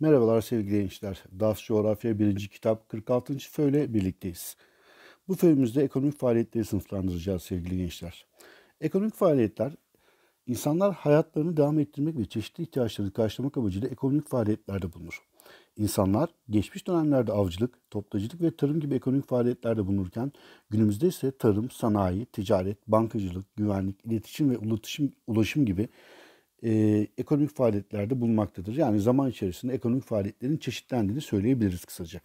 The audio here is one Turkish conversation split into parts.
Merhabalar sevgili gençler. DAS Coğrafya 1. Kitap 46. Föyle birlikteyiz. Bu föyümüzde ekonomik faaliyetleri sınıflandıracağız sevgili gençler. Ekonomik faaliyetler, insanlar hayatlarını devam ettirmek ve çeşitli ihtiyaçlarını karşılamak amacıyla ekonomik faaliyetlerde bulunur. İnsanlar geçmiş dönemlerde avcılık, toplacılık ve tarım gibi ekonomik faaliyetlerde bulunurken günümüzde ise tarım, sanayi, ticaret, bankacılık, güvenlik, iletişim ve ulaşım, ulaşım gibi e, ekonomik faaliyetlerde bulunmaktadır. Yani zaman içerisinde ekonomik faaliyetlerin çeşitlendiğini söyleyebiliriz kısaca.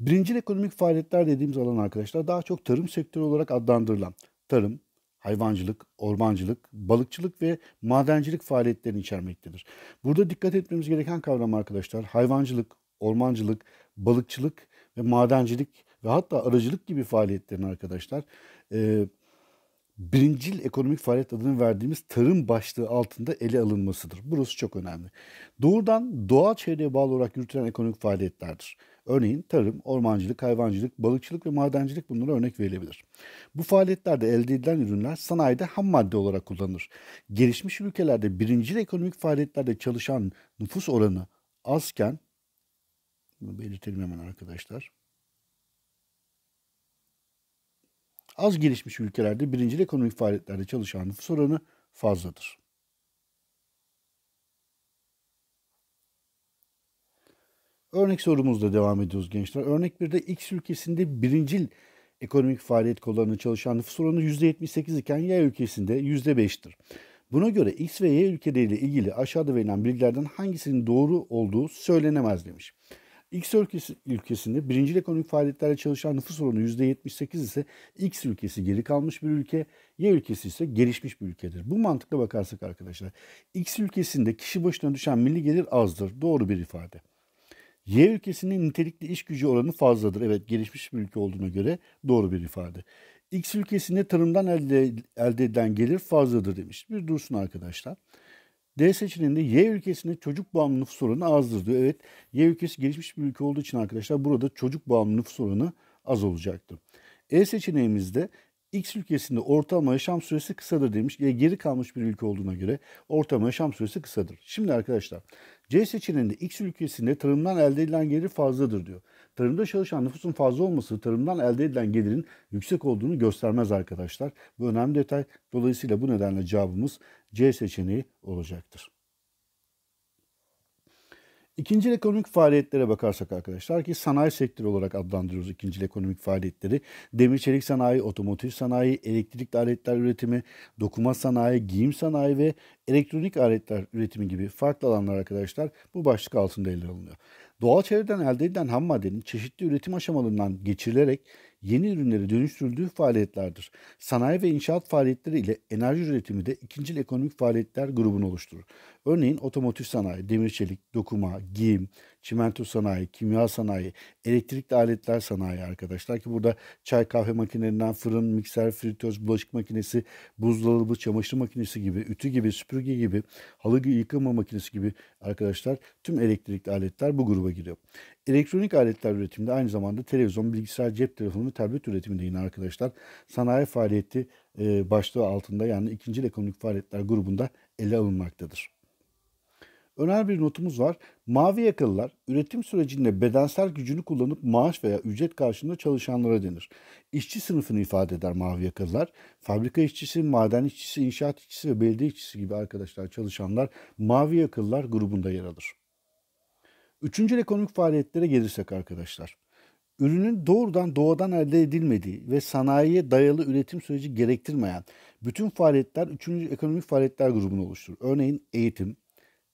Birinci ekonomik faaliyetler dediğimiz alan arkadaşlar daha çok tarım sektörü olarak adlandırılan tarım, hayvancılık, ormancılık, balıkçılık ve madencilik faaliyetlerini içermektedir. Burada dikkat etmemiz gereken kavram arkadaşlar hayvancılık, ormancılık, balıkçılık ve madencilik ve hatta arıcılık gibi faaliyetlerin arkadaşlar e, birincil ekonomik faaliyet adını verdiğimiz tarım başlığı altında ele alınmasıdır. Burası çok önemli. Doğrudan doğal çevreye bağlı olarak yürütülen ekonomik faaliyetlerdir. Örneğin tarım, ormancılık, hayvancılık, balıkçılık ve madencilik bunlara örnek verilebilir. Bu faaliyetlerde elde edilen ürünler sanayide ham madde olarak kullanılır. Gelişmiş ülkelerde birincil ekonomik faaliyetlerde çalışan nüfus oranı azken, bunu belirtelim hemen arkadaşlar, Az gelişmiş ülkelerde birincil ekonomik faaliyetlerde çalışan nüfus oranı fazladır. Örnek sorumuzla devam ediyoruz gençler. Örnek 1'de X ülkesinde birincil ekonomik faaliyet kollarında çalışan nüfus oranı %78 iken Y ülkesinde %5'tir. Buna göre X ve Y ülkeleriyle ilgili aşağıda verilen bilgilerden hangisinin doğru olduğu söylenemez demiş. X ülkesi, ülkesinde birinci ekonomik faaliyetlerde çalışan nüfus oranı %78 ise X ülkesi geri kalmış bir ülke, Y ülkesi ise gelişmiş bir ülkedir. Bu mantıkla bakarsak arkadaşlar X ülkesinde kişi başına düşen milli gelir azdır. Doğru bir ifade. Y ülkesinde nitelikli iş gücü oranı fazladır. Evet gelişmiş bir ülke olduğuna göre doğru bir ifade. X ülkesinde tarımdan elde, elde edilen gelir fazladır demiş. Bir dursun arkadaşlar. D seçeneğinde Y ülkesinde çocuk bağımlı nüfus oranı azdır diyor. Evet Y ülkesi gelişmiş bir ülke olduğu için arkadaşlar burada çocuk bağımlı nüfus oranı az olacaktır. E seçeneğimizde X ülkesinde ortalama yaşam süresi kısadır demiş. E, geri kalmış bir ülke olduğuna göre ortalama yaşam süresi kısadır. Şimdi arkadaşlar C seçeneğinde X ülkesinde tarımdan elde edilen gelir fazladır diyor tarımda çalışan nüfusun fazla olması tarımdan elde edilen gelirin yüksek olduğunu göstermez arkadaşlar. Bu önemli detay. Dolayısıyla bu nedenle cevabımız C seçeneği olacaktır. İkinci ekonomik faaliyetlere bakarsak arkadaşlar ki sanayi sektörü olarak adlandırıyoruz ikinci ekonomik faaliyetleri. Demir çelik sanayi, otomotiv sanayi, elektrikli aletler üretimi, dokuma sanayi, giyim sanayi ve elektronik aletler üretimi gibi farklı alanlar arkadaşlar bu başlık altında ele alınıyor. Doğal çevreden elde edilen ham maddenin çeşitli üretim aşamalarından geçirilerek yeni ürünlere dönüştürüldüğü faaliyetlerdir. Sanayi ve inşaat faaliyetleri ile enerji üretimi de ikinci ekonomik faaliyetler grubunu oluşturur. Örneğin otomotiv sanayi, demir çelik, dokuma, giyim, çimento sanayi, kimya sanayi, elektrikli aletler sanayi arkadaşlar ki burada çay kahve makinelerinden fırın, mikser, fritöz, bulaşık makinesi, buzdolabı, çamaşır makinesi gibi, ütü gibi, süpürge gibi, halı yıkama makinesi gibi arkadaşlar tüm elektrikli aletler bu gruba giriyor. Elektronik aletler üretiminde aynı zamanda televizyon, bilgisayar, cep telefonu ve tablet üretiminde yine arkadaşlar sanayi faaliyeti başlığı altında yani ikinci ekonomik faaliyetler grubunda ele alınmaktadır. Önemli bir notumuz var. Mavi yakalılar üretim sürecinde bedensel gücünü kullanıp maaş veya ücret karşılığında çalışanlara denir. İşçi sınıfını ifade eder mavi yakalılar. Fabrika işçisi, maden işçisi, inşaat işçisi ve belediye işçisi gibi arkadaşlar çalışanlar mavi yakalılar grubunda yer alır. Üçüncü ekonomik faaliyetlere gelirsek arkadaşlar. Ürünün doğrudan doğadan elde edilmediği ve sanayiye dayalı üretim süreci gerektirmeyen bütün faaliyetler üçüncü ekonomik faaliyetler grubunu oluşturur. Örneğin eğitim,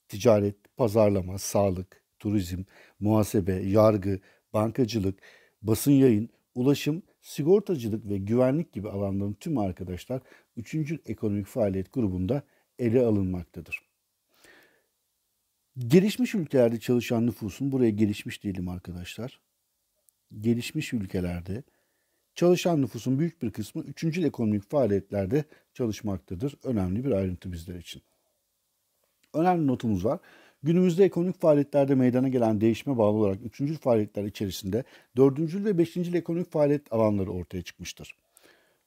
ticaret, pazarlama, sağlık, turizm, muhasebe, yargı, bankacılık, basın yayın, ulaşım, sigortacılık ve güvenlik gibi alanların tüm arkadaşlar 3. ekonomik faaliyet grubunda ele alınmaktadır. Gelişmiş ülkelerde çalışan nüfusun buraya gelişmiş değilim arkadaşlar. Gelişmiş ülkelerde çalışan nüfusun büyük bir kısmı üçüncü ekonomik faaliyetlerde çalışmaktadır. Önemli bir ayrıntı bizler için önemli notumuz var. Günümüzde ekonomik faaliyetlerde meydana gelen değişime bağlı olarak üçüncü faaliyetler içerisinde dördüncü ve beşinci ekonomik faaliyet alanları ortaya çıkmıştır.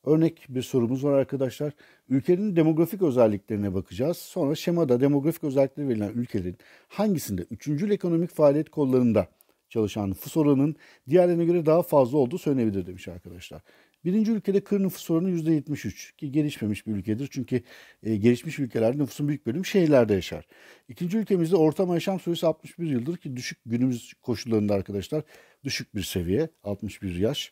Örnek bir sorumuz var arkadaşlar. Ülkenin demografik özelliklerine bakacağız. Sonra şemada demografik özellikleri verilen ülkelerin hangisinde üçüncü ekonomik faaliyet kollarında çalışan nüfus oranının diğerlerine göre daha fazla olduğu söylenebilir demiş arkadaşlar. Birinci ülkede kır nüfus oranı %73 ki gelişmemiş bir ülkedir. Çünkü e, gelişmiş ülkelerde nüfusun büyük bölümü şehirlerde yaşar. İkinci ülkemizde ortalama yaşam süresi 61 yıldır ki düşük günümüz koşullarında arkadaşlar düşük bir seviye 61 yaş.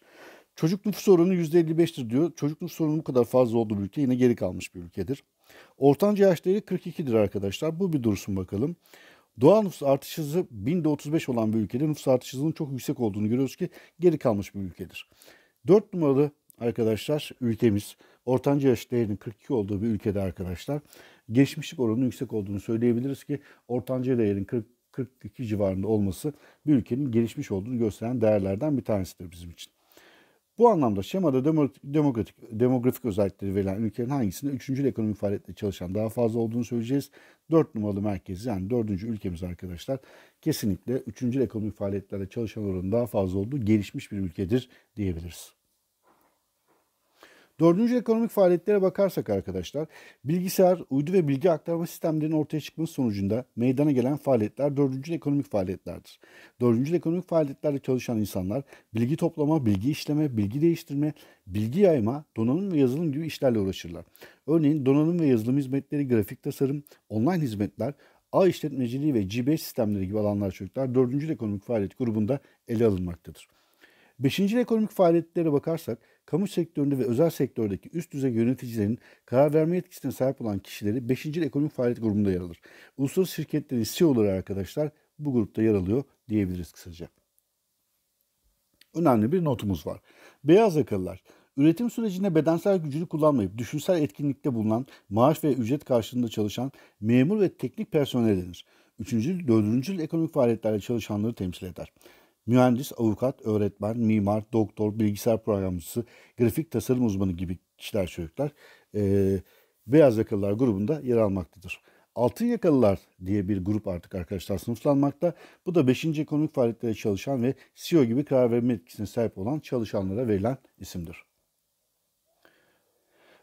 Çocuk nüfus oranı %55'tir diyor. Çocuk nüfus oranı bu kadar fazla olduğu bir ülke yine geri kalmış bir ülkedir. Ortanca yaş değeri 42'dir arkadaşlar. Bu bir dursun bakalım. Doğal nüfus artış hızı 1000'de 35 olan bir ülkede nüfus artış hızının çok yüksek olduğunu görüyoruz ki geri kalmış bir ülkedir. 4 numaralı arkadaşlar ülkemiz ortanca yaş değerinin 42 olduğu bir ülkede arkadaşlar geçmişlik oranının yüksek olduğunu söyleyebiliriz ki ortanca değerin 40, 42 civarında olması bir ülkenin gelişmiş olduğunu gösteren değerlerden bir tanesidir bizim için. Bu anlamda şemada demokratik, demografik özellikleri verilen ülkelerin hangisinde üçüncü ekonomik faaliyetle çalışan daha fazla olduğunu söyleyeceğiz. dört numaralı merkezi yani dördüncü ülkemiz arkadaşlar kesinlikle üçüncü ekonomik faaliyetlerle çalışan oranın daha fazla olduğu gelişmiş bir ülkedir diyebiliriz. Dördüncü ekonomik faaliyetlere bakarsak arkadaşlar, bilgisayar, uydu ve bilgi aktarma sistemlerinin ortaya çıkması sonucunda meydana gelen faaliyetler dördüncü ekonomik faaliyetlerdir. Dördüncü ekonomik faaliyetlerle çalışan insanlar bilgi toplama, bilgi işleme, bilgi değiştirme, bilgi yayma, donanım ve yazılım gibi işlerle uğraşırlar. Örneğin donanım ve yazılım hizmetleri, grafik tasarım, online hizmetler, ağ işletmeciliği ve G5 sistemleri gibi alanlar çocuklar dördüncü ekonomik faaliyet grubunda ele alınmaktadır. Beşinci ekonomik faaliyetlere bakarsak, kamu sektöründe ve özel sektördeki üst düzey yöneticilerin karar verme yetkisine sahip olan kişileri beşinci ekonomik faaliyet grubunda yer alır. Uluslararası şirketlerin CEO'ları arkadaşlar bu grupta yer alıyor diyebiliriz kısaca. Önemli bir notumuz var. Beyaz yakalılar üretim sürecinde bedensel gücünü kullanmayıp düşünsel etkinlikte bulunan, maaş ve ücret karşılığında çalışan memur ve teknik personel denir. Üçüncü, dördüncü ekonomik faaliyetlerde çalışanları temsil eder mühendis, avukat, öğretmen, mimar, doktor, bilgisayar programcısı, grafik tasarım uzmanı gibi kişiler çocuklar e, beyaz yakalılar grubunda yer almaktadır. Altın yakalılar diye bir grup artık arkadaşlar sınıflanmakta. Bu da 5. ekonomik faaliyetlere çalışan ve CEO gibi karar verme etkisine sahip olan çalışanlara verilen isimdir.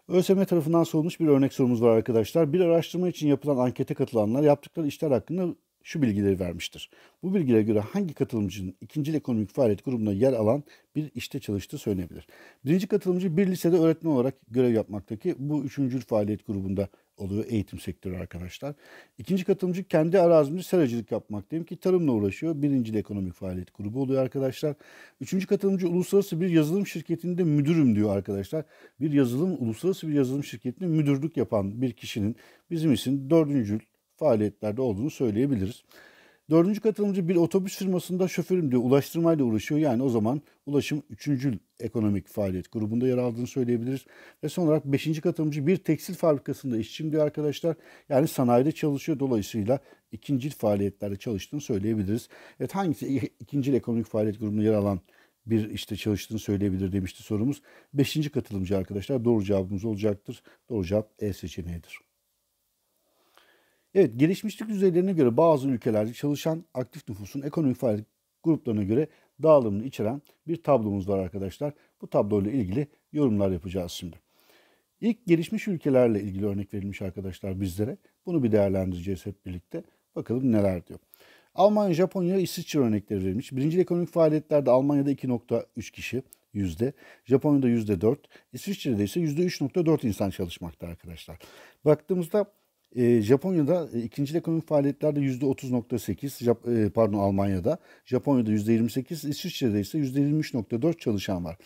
ÖSYM tarafından sorulmuş bir örnek sorumuz var arkadaşlar. Bir araştırma için yapılan ankete katılanlar yaptıkları işler hakkında şu bilgileri vermiştir. Bu bilgilere göre hangi katılımcının ikinci ekonomik faaliyet grubunda yer alan bir işte çalıştığı söylenebilir. Birinci katılımcı bir lisede öğretmen olarak görev yapmaktaki bu üçüncü faaliyet grubunda oluyor eğitim sektörü arkadaşlar. İkinci katılımcı kendi arazimde seracılık yapmak yapmaktayım ki tarımla uğraşıyor. Birinci ekonomik faaliyet grubu oluyor arkadaşlar. Üçüncü katılımcı uluslararası bir yazılım şirketinde müdürüm diyor arkadaşlar. Bir yazılım uluslararası bir yazılım şirketinde müdürlük yapan bir kişinin bizim için dördüncü faaliyetlerde olduğunu söyleyebiliriz. Dördüncü katılımcı bir otobüs firmasında şoförüm diyor. Ulaştırmayla uğraşıyor. Yani o zaman ulaşım üçüncü ekonomik faaliyet grubunda yer aldığını söyleyebiliriz. Ve son olarak beşinci katılımcı bir tekstil fabrikasında işçim diyor arkadaşlar. Yani sanayide çalışıyor. Dolayısıyla ikinci faaliyetlerde çalıştığını söyleyebiliriz. Evet hangisi ikinci ekonomik faaliyet grubunda yer alan bir işte çalıştığını söyleyebilir demişti sorumuz. Beşinci katılımcı arkadaşlar doğru cevabımız olacaktır. Doğru cevap E seçeneğidir. Evet gelişmişlik düzeylerine göre bazı ülkelerde çalışan aktif nüfusun ekonomik faaliyet gruplarına göre dağılımını içeren bir tablomuz var arkadaşlar. Bu tabloyla ilgili yorumlar yapacağız şimdi. İlk gelişmiş ülkelerle ilgili örnek verilmiş arkadaşlar bizlere. Bunu bir değerlendireceğiz hep birlikte. Bakalım neler diyor. Almanya, Japonya, İsviçre örnekleri verilmiş. Birinci ekonomik faaliyetlerde Almanya'da 2.3 kişi yüzde, Japonya'da yüzde 4, İsviçre'de ise yüzde 3.4 insan çalışmakta arkadaşlar. Baktığımızda ee, Japonya'da e, ikinci ekonomik faaliyetlerde yüzde %30.8, e, pardon Almanya'da, Japonya'da yüzde %28, İsviçre'de ise yüzde %23.4 çalışan var.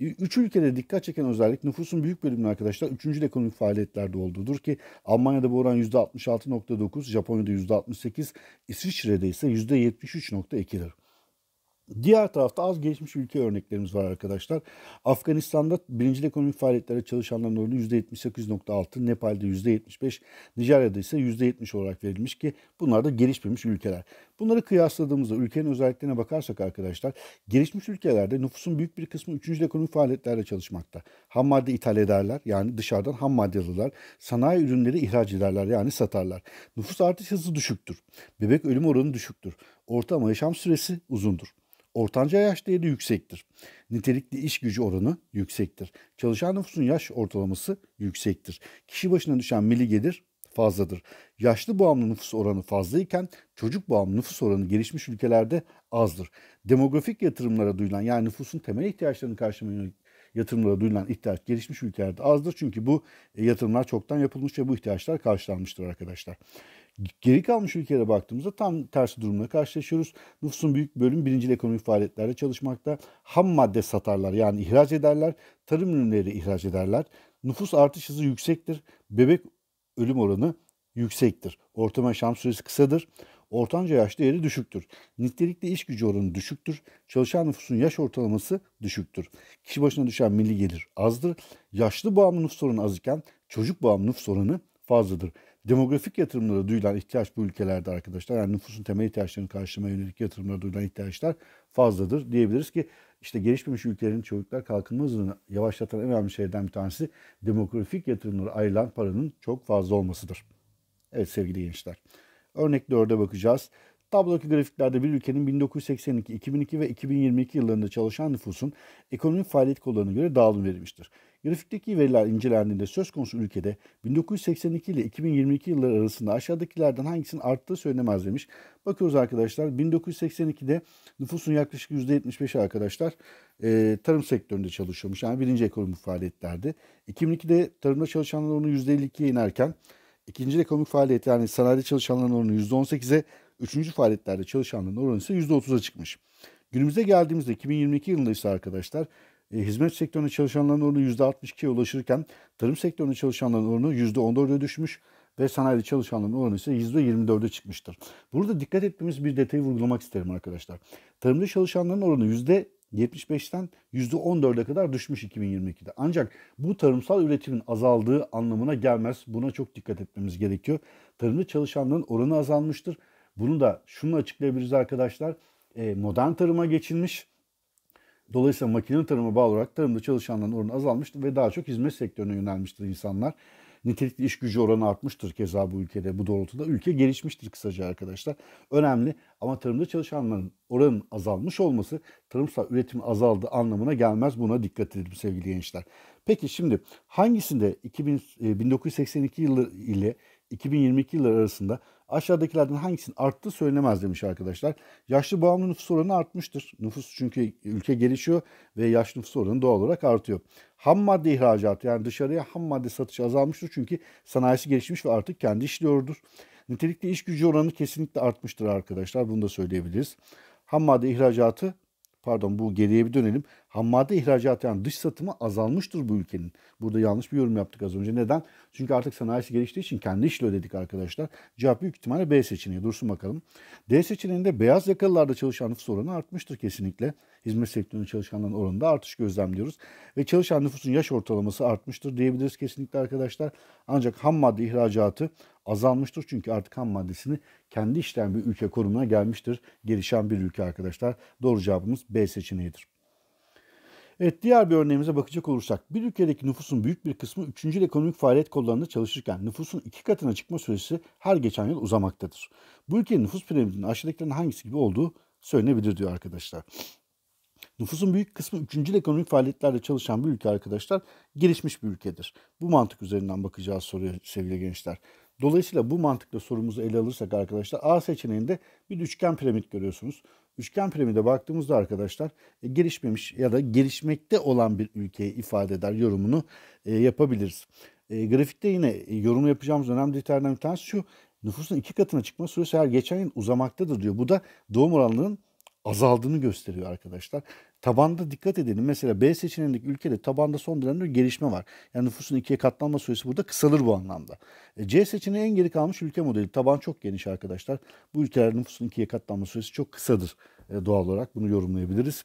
Üç ülkede dikkat çeken özellik nüfusun büyük bölümünün arkadaşlar üçüncü ekonomik faaliyetlerde olduğudur ki Almanya'da bu oran yüzde %66.9, Japonya'da yüzde %68, İsviçre'de ise yüzde %73.2'dir. Diğer tarafta az geçmiş ülke örneklerimiz var arkadaşlar. Afganistan'da birinci ekonomik faaliyetlere çalışanların oranı %78.6, Nepal'de %75, Nijerya'da ise %70 olarak verilmiş ki bunlar da gelişmemiş ülkeler. Bunları kıyasladığımızda ülkenin özelliklerine bakarsak arkadaşlar gelişmiş ülkelerde nüfusun büyük bir kısmı üçüncü ekonomik faaliyetlerle çalışmakta. Ham madde ithal ederler yani dışarıdan ham madde alırlar. Sanayi ürünleri ihraç ederler yani satarlar. Nüfus artış hızı düşüktür. Bebek ölüm oranı düşüktür. Ortalama yaşam süresi uzundur. Ortanca yaş değeri yüksektir. Nitelikli iş gücü oranı yüksektir. Çalışan nüfusun yaş ortalaması yüksektir. Kişi başına düşen milli gelir fazladır. Yaşlı bağımlı nüfus oranı fazlayken çocuk bağımlı nüfus oranı gelişmiş ülkelerde azdır. Demografik yatırımlara duyulan yani nüfusun temel ihtiyaçlarını karşılamaya yatırımlara duyulan ihtiyaç gelişmiş ülkelerde azdır. Çünkü bu e, yatırımlar çoktan yapılmış ve bu ihtiyaçlar karşılanmıştır arkadaşlar. Geri kalmış ülkelere baktığımızda tam tersi durumla karşılaşıyoruz. Nüfusun büyük bölüm birinci ekonomik faaliyetlerde çalışmakta. Ham madde satarlar yani ihraç ederler. Tarım ürünleri ihraç ederler. Nüfus artış hızı yüksektir. Bebek ölüm oranı yüksektir. orta yaşam süresi kısadır. Ortanca yaş değeri düşüktür. Nitelikli iş gücü oranı düşüktür. Çalışan nüfusun yaş ortalaması düşüktür. Kişi başına düşen milli gelir azdır. Yaşlı bağımlı nüfus oranı az iken çocuk bağımlı nüfus oranı fazladır demografik yatırımlara duyulan ihtiyaç bu ülkelerde arkadaşlar yani nüfusun temel ihtiyaçlarını karşılamaya yönelik yatırımlara duyulan ihtiyaçlar fazladır diyebiliriz ki işte gelişmemiş ülkelerin çocuklar kalkınma hızını yavaşlatan en önemli şeylerden bir tanesi demografik yatırımlara ayrılan paranın çok fazla olmasıdır. Evet sevgili gençler. Örnek 4'e bakacağız. Tablodaki grafiklerde bir ülkenin 1982, 2002 ve 2022 yıllarında çalışan nüfusun ekonomik faaliyet kollarına göre dağılım verilmiştir. Grafikteki veriler incelendiğinde söz konusu ülkede 1982 ile 2022 yılları arasında aşağıdakilerden hangisinin arttığı söylenemez demiş. Bakıyoruz arkadaşlar 1982'de nüfusun yaklaşık %75'i arkadaşlar e, tarım sektöründe çalışıyormuş. Yani birinci ekonomik faaliyetlerde. 2002'de tarımda çalışanların oranı %52'ye inerken ikinci ekonomik faaliyet yani sanayide çalışanların oranı %18'e, üçüncü faaliyetlerde çalışanların oranı ise %30'a çıkmış. Günümüze geldiğimizde 2022 yılında ise arkadaşlar e, hizmet sektöründe çalışanların oranı %62'ye ulaşırken tarım sektöründe çalışanların oranı %14'e düşmüş ve sanayide çalışanların oranı ise %24'e çıkmıştır. Burada dikkat etmemiz bir detayı vurgulamak isterim arkadaşlar. Tarımda çalışanların oranı %75'ten %14'e kadar düşmüş 2022'de. Ancak bu tarımsal üretimin azaldığı anlamına gelmez. Buna çok dikkat etmemiz gerekiyor. Tarımda çalışanların oranı azalmıştır. Bunu da şunu açıklayabiliriz arkadaşlar. E, modern tarıma geçilmiş Dolayısıyla makine tarıma bağlı olarak tarımda çalışanların oranı azalmıştır ve daha çok hizmet sektörüne yönelmiştir insanlar. Nitelikli iş gücü oranı artmıştır keza bu ülkede bu doğrultuda. Ülke gelişmiştir kısaca arkadaşlar. Önemli ama tarımda çalışanların oranın azalmış olması tarımsal üretim azaldığı anlamına gelmez. Buna dikkat edelim sevgili gençler. Peki şimdi hangisinde 2000, 1982 e, yılı ile 2022 yılı arasında aşağıdakilerden hangisinin arttı söylenemez demiş arkadaşlar. Yaşlı bağımlı nüfus oranı artmıştır. Nüfus çünkü ülke gelişiyor ve yaşlı nüfus oranı doğal olarak artıyor. Ham madde ihracatı yani dışarıya ham madde satışı azalmıştır çünkü sanayisi gelişmiş ve artık kendi işliyordur. Nitelikli iş gücü oranı kesinlikle artmıştır arkadaşlar bunu da söyleyebiliriz. Ham madde ihracatı pardon bu geriye bir dönelim. Ham madde ihracatı yani dış satımı azalmıştır bu ülkenin. Burada yanlış bir yorum yaptık az önce. Neden? Çünkü artık sanayisi geliştiği için kendi işle ödedik arkadaşlar. Cevap büyük ihtimalle B seçeneği. Dursun bakalım. D seçeneğinde beyaz yakalılarda çalışan nüfus oranı artmıştır kesinlikle hizmet sektörünün çalışanların oranında artış gözlemliyoruz. Ve çalışan nüfusun yaş ortalaması artmıştır diyebiliriz kesinlikle arkadaşlar. Ancak ham madde ihracatı azalmıştır. Çünkü artık ham maddesini kendi işleyen bir ülke konumuna gelmiştir. Gelişen bir ülke arkadaşlar. Doğru cevabımız B seçeneğidir. Evet diğer bir örneğimize bakacak olursak bir ülkedeki nüfusun büyük bir kısmı 3. ekonomik faaliyet kollarında çalışırken nüfusun iki katına çıkma süresi her geçen yıl uzamaktadır. Bu ülkenin nüfus piramidinin aşağıdakilerin hangisi gibi olduğu söylenebilir diyor arkadaşlar. Nüfusun büyük kısmı üçüncü ekonomik faaliyetlerde çalışan bir ülke arkadaşlar gelişmiş bir ülkedir. Bu mantık üzerinden bakacağız soruya sevgili gençler. Dolayısıyla bu mantıkla sorumuzu ele alırsak arkadaşlar A seçeneğinde bir üçgen piramit görüyorsunuz. Üçgen piramide baktığımızda arkadaşlar e, gelişmemiş ya da gelişmekte olan bir ülkeyi ifade eder yorumunu e, yapabiliriz. E, grafikte yine e, yorum yapacağımız önemli detaylardan bir tanesi şu. Nüfusun iki katına çıkma süresi her geçen yıl uzamaktadır diyor. Bu da doğum oranının azaldığını gösteriyor arkadaşlar. Tabanda dikkat edelim. Mesela B seçeneğindeki ülkede tabanda son dönemde gelişme var. Yani nüfusun ikiye katlanma süresi burada kısalır bu anlamda. E, C seçeneği en geri kalmış ülke modeli. Taban çok geniş arkadaşlar. Bu ülkeler nüfusun ikiye katlanma süresi çok kısadır e, doğal olarak. Bunu yorumlayabiliriz.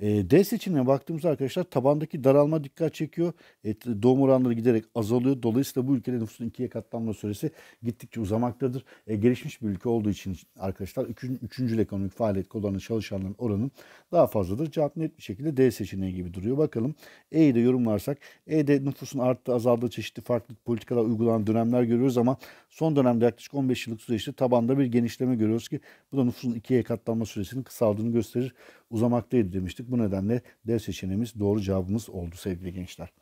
E, D seçeneğine baktığımızda arkadaşlar tabandaki daralma dikkat çekiyor. E, doğum oranları giderek azalıyor. Dolayısıyla bu ülkede nüfusun ikiye katlanma süresi gittikçe uzamaktadır. E, gelişmiş bir ülke olduğu için arkadaşlar üçün, üçüncü ekonomik faaliyet kullanan çalışanların oranı daha fazladır. Cevap net bir şekilde D seçeneği gibi duruyor. Bakalım E'yi de yorumlarsak E'de nüfusun arttı azaldığı çeşitli farklı politikalar uygulanan dönemler görüyoruz ama son dönemde yaklaşık 15 yıllık süreçte tabanda bir genişleme görüyoruz ki bu da nüfusun ikiye katlanma süresinin kısaldığını gösterir uzamaktaydı demiştik. Bu nedenle D seçeneğimiz doğru cevabımız oldu sevgili gençler.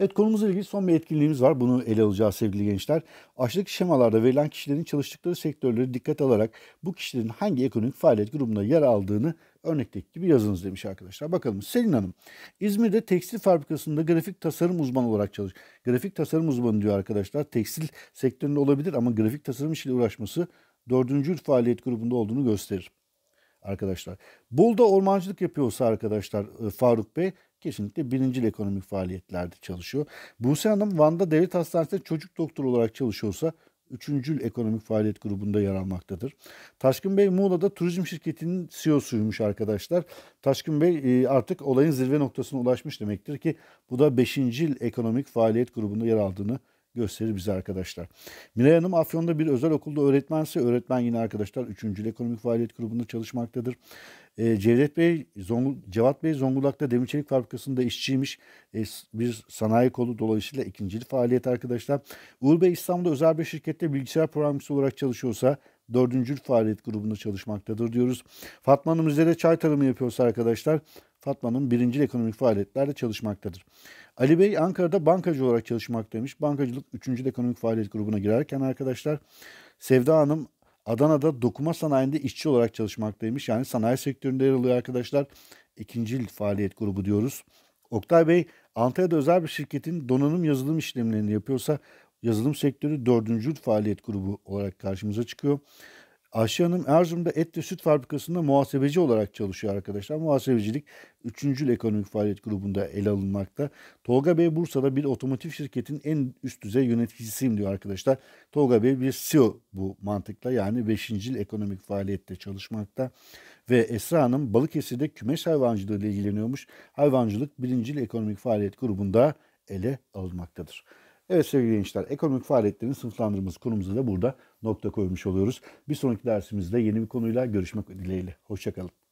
Evet konumuzla ilgili son bir etkinliğimiz var. Bunu ele alacağız sevgili gençler. Açlık şemalarda verilen kişilerin çalıştıkları sektörleri dikkat alarak bu kişilerin hangi ekonomik faaliyet grubunda yer aldığını örnekteki gibi yazınız demiş arkadaşlar. Bakalım Selin Hanım İzmir'de tekstil fabrikasında grafik tasarım uzmanı olarak çalış. Grafik tasarım uzmanı diyor arkadaşlar. Tekstil sektöründe olabilir ama grafik tasarım işiyle uğraşması dördüncü faaliyet grubunda olduğunu gösterir arkadaşlar. Bolda ormancılık yapıyorsa arkadaşlar e, Faruk Bey kesinlikle birinci ekonomik faaliyetlerde çalışıyor. Buse Hanım Van'da devlet hastanesinde çocuk doktoru olarak çalışıyorsa üçüncü ekonomik faaliyet grubunda yer almaktadır. Taşkın Bey Muğla'da turizm şirketinin CEO'suymuş arkadaşlar. Taşkın Bey e, artık olayın zirve noktasına ulaşmış demektir ki bu da beşinci ekonomik faaliyet grubunda yer aldığını gösterir bize arkadaşlar. Miray Hanım Afyon'da bir özel okulda öğretmense öğretmen yine arkadaşlar 3. Ekonomik Faaliyet Grubu'nda çalışmaktadır. E, Cevdet Bey, Zongul Cevat Bey Zonguldak'ta demir çelik fabrikasında işçiymiş. E, bir sanayi kolu dolayısıyla ikincili faaliyet arkadaşlar. Uğur Bey İstanbul'da özel bir şirkette bilgisayar programcısı olarak çalışıyorsa dördüncü faaliyet grubunda çalışmaktadır diyoruz. Fatma Hanım Rize'de çay tarımı yapıyorsa arkadaşlar Fatma Hanım birinci ekonomik faaliyetlerde çalışmaktadır. Ali Bey Ankara'da bankacı olarak çalışmaktaymış. Bankacılık 3. ekonomik faaliyet grubuna girerken arkadaşlar Sevda Hanım Adana'da dokuma sanayinde işçi olarak çalışmaktaymış. Yani sanayi sektöründe yer alıyor arkadaşlar. İkinci faaliyet grubu diyoruz. Oktay Bey Antalya'da özel bir şirketin donanım yazılım işlemlerini yapıyorsa yazılım sektörü dördüncü faaliyet grubu olarak karşımıza çıkıyor. Ayşe Hanım Erzurum'da et ve süt fabrikasında muhasebeci olarak çalışıyor arkadaşlar. Muhasebecilik 3. ekonomik faaliyet grubunda ele alınmakta. Tolga Bey Bursa'da bir otomotiv şirketin en üst düzey yöneticisiyim diyor arkadaşlar. Tolga Bey bir CEO bu mantıkla yani 5. ekonomik faaliyette çalışmakta. Ve Esra Hanım Balıkesir'de kümes hayvancılığı ile ilgileniyormuş. Hayvancılık 1. ekonomik faaliyet grubunda ele alınmaktadır. Evet sevgili gençler, ekonomik faaliyetlerin sınıflandırılması konumuza da burada nokta koymuş oluyoruz. Bir sonraki dersimizde yeni bir konuyla görüşmek dileğiyle. Hoşçakalın.